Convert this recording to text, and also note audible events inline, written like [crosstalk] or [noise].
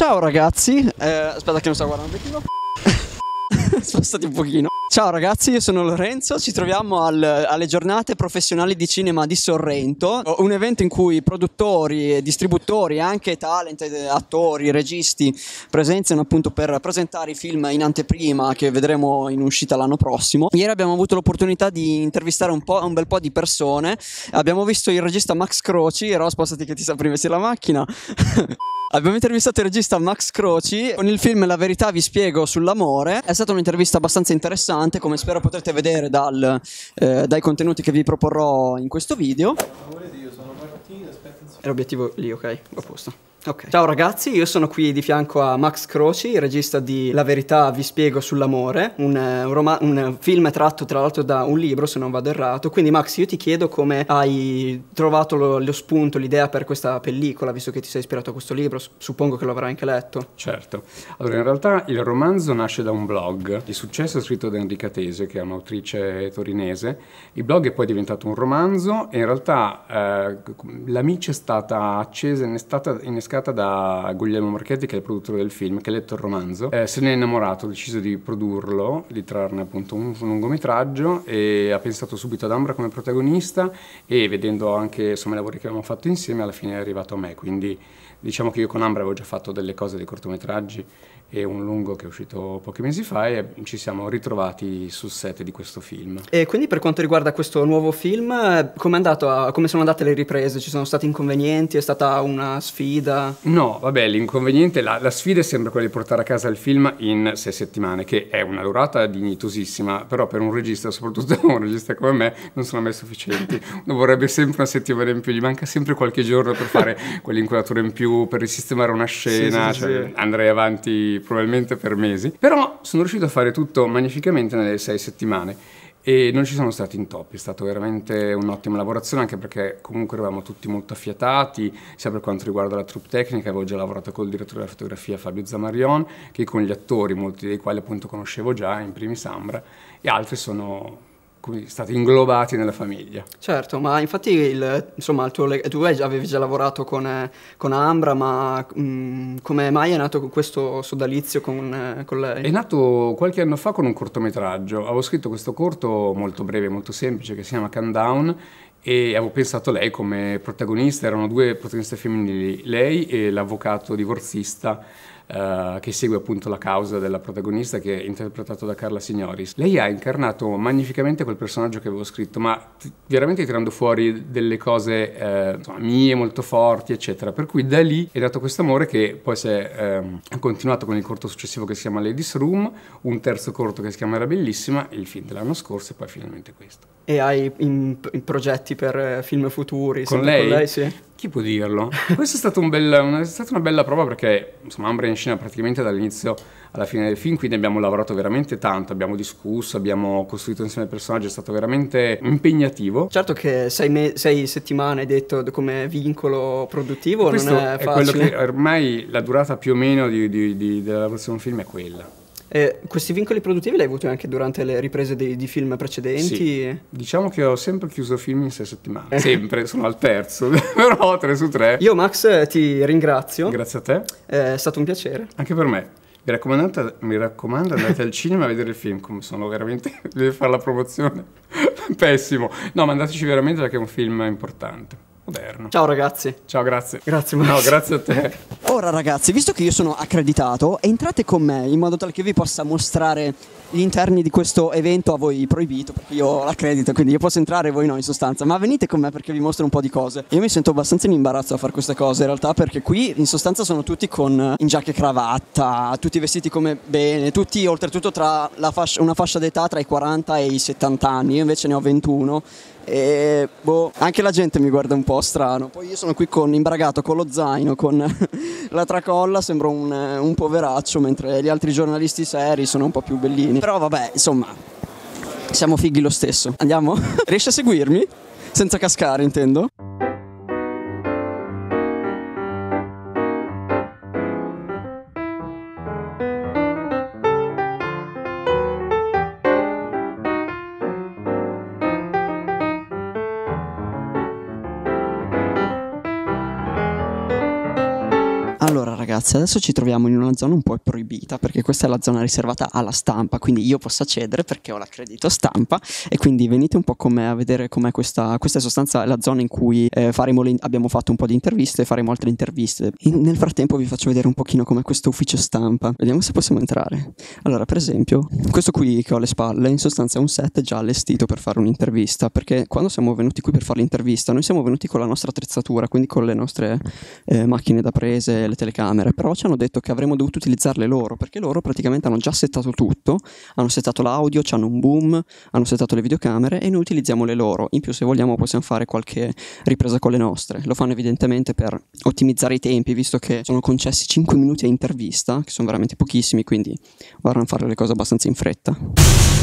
Ciao ragazzi, eh, aspetta che non sto guardando un il [laughs] [laughs] Spostati un pochino. Ciao ragazzi, io sono Lorenzo, ci troviamo al, alle giornate professionali di cinema di Sorrento, un evento in cui produttori, distributori, anche talent, eh, attori, registi presenziano appunto per presentare i film in anteprima che vedremo in uscita l'anno prossimo. Ieri abbiamo avuto l'opportunità di intervistare un, un, bel po' di persone, abbiamo visto il regista Max Croci, ero spostati che ti sa prima sia la macchina. [laughs] Abbiamo intervistato il regista Max Croci con il film La verità vi spiego sull'amore. È stata un'intervista un'intervista abbastanza interessante, come spero potrete vedere dal, eh, dai contenuti che vi proporrò in questo video. Era obiettivo lì, ok? A posto. Okay. Ciao ragazzi, io sono qui di fianco a Max Croci, regista di La verità vi spiego sull'amore, un, eh, un, rom- un, eh, film tratto tra l'altro da un libro se non vado errato, quindi Max io ti chiedo come hai trovato lo, lo spunto, l'idea per questa pellicola, visto che ti sei ispirato a questo libro, suppongo che lo avrai anche letto. Certo, allora in realtà il romanzo nasce da un blog di successo scritto da Enrica Tese che è un'autrice torinese, il blog è poi diventato un romanzo e in realtà eh, l'amice è stata accesa, è stata innescata innescata da Guglielmo Marchetti, che è il produttore del film, che ha letto il romanzo. Eh, se ne è innamorato, ha deciso di produrlo, di trarne appunto un, un lungometraggio e ha pensato subito ad Ambra come protagonista e vedendo anche insomma, i lavori che abbiamo fatto insieme alla fine è arrivato a me. Quindi diciamo che io con Ambra avevo già fatto delle cose, dei cortometraggi e un lungo che è uscito pochi mesi fa e ci siamo ritrovati sul set di questo film. E quindi per quanto riguarda questo nuovo film, come, a, come sono andate le riprese? Ci sono stati inconvenienti? È stata una sfida? No, vabbè, l'inconveniente, la, la sfida è sempre quella di portare a casa il film in sei settimane, che è una durata dignitosissima, però per un regista, soprattutto [laughs] un regista come me, non sono mai sufficienti. Non vorrebbe sempre una settimana in più, gli manca sempre qualche giorno per fare [laughs] quell'inquadratura in più, per risistemare una scena, sì, sì, cioè sì. andrei avanti probabilmente per mesi, però sono riuscito a fare tutto magnificamente nelle sei settimane e non ci sono stati intoppi, è stata veramente un'ottima lavorazione anche perché comunque eravamo tutti molto affiatati, sia per quanto riguarda la troupe tecnica, avevo già lavorato col direttore della fotografia Fabio Zamarion, che con gli attori, molti dei quali appunto conoscevo già, in primis Ambra, e altri sono stati inglobati nella famiglia. Certo, ma infatti il, insomma, il tuo, tu avevi già lavorato con, eh, con Ambra, ma mm, come mai è nato questo sodalizio con, eh, con, lei? È nato qualche anno fa con un cortometraggio. Avevo scritto questo corto molto breve, molto semplice, che si chiama Countdown e avevo pensato a lei come protagonista, erano due protagoniste femminili, lei e l'avvocato divorzista eh, che segue appunto la causa della protagonista che è interpretato da Carla Signoris. Lei ha incarnato magnificamente quel personaggio che avevo scritto, ma veramente tirando fuori delle cose eh, insomma, mie molto forti, eccetera. Per cui da lì è dato questo amore che poi si è eh, continuato con il corto successivo che si chiama Ladies Room, un terzo corto che si chiama Era Bellissima, il film dell'anno scorso e poi finalmente questo. E hai in, in progetti per eh, film futuri? Con lei? Con lei sì. Chi può dirlo? Questa è stata, un bella, una, è stata una bella prova perché insomma è in scena praticamente dall'inizio alla fine del film, quindi abbiamo lavorato veramente tanto, abbiamo discusso, abbiamo costruito insieme il personaggio, è stato veramente impegnativo. Certo che sei, sei settimane, hai detto, come vincolo produttivo, non è facile. È quello che ormai la durata più o meno di, di, di, della lavorazione di un film è quella. Eh, questi vincoli produttivi li hai avuti anche durante le riprese dei, di film precedenti? Sì. Diciamo che ho sempre chiuso film in sei settimane. Eh. Sempre, sono al terzo, [laughs] però tre su tre. Io, Max, ti ringrazio. Grazie a te. Eh, è stato un piacere. Anche per me. Mi raccomando, mi raccomando andate al cinema a vedere il film, come sono veramente... [laughs] deve fare la promozione. [laughs] Pessimo. No, ma andateci veramente perché è un film importante. Moderno. Ciao ragazzi. Ciao, grazie. Grazie, Max. No, grazie a te. [laughs] Ora ragazzi, visto che io sono accreditato, entrate con me in modo tale che vi possa mostrare gli interni di questo evento a voi proibito, perché io ho l'accredito, quindi io posso entrare e voi no in sostanza, ma venite con me perché vi mostro un po' di cose. Io mi sento abbastanza in imbarazzo a fare queste cose in realtà, perché qui in sostanza sono tutti con eh, in giacca e cravatta, tutti vestiti come bene, tutti oltretutto tra fascia, una fascia d'età tra i 40 e i 70 anni, io invece ne ho 21 e boh, anche la gente mi guarda un po' po' strano. Poi io sono qui con, imbragato con lo zaino, con [laughs] la tracolla, sembro un, eh, un poveraccio, mentre gli altri giornalisti seri sono un po' più bellini. Però vabbè, insomma, siamo fighi lo stesso. Andiamo? [laughs] Riesci a seguirmi? Senza cascare, intendo. Allora ragazzi, adesso ci troviamo in una zona un po' proibita perché questa è la zona riservata alla stampa, quindi io posso accedere perché ho l'accredito stampa e quindi venite un po' con me a vedere com'è questa, questa è sostanza la zona in cui eh, faremo le, abbiamo fatto un po' di interviste e faremo altre interviste. In, nel frattempo vi faccio vedere un pochino com'è questo ufficio stampa, vediamo se possiamo entrare. Allora per esempio questo qui che ho alle spalle in sostanza è un set già allestito per fare un'intervista perché quando siamo venuti qui per fare l'intervista noi siamo venuti con la nostra attrezzatura, quindi con le nostre eh, macchine da prese, le telecamere, però ci hanno detto che avremmo dovuto utilizzarle loro, perché loro praticamente hanno già settato tutto, hanno settato l'audio, hanno un boom, hanno settato le videocamere e noi utilizziamo le loro. In più se vogliamo possiamo fare qualche ripresa con le nostre. Lo fanno evidentemente per ottimizzare i tempi, visto che sono concessi 5 minuti a intervista, che sono veramente pochissimi, quindi vorranno fare le cose abbastanza in fretta.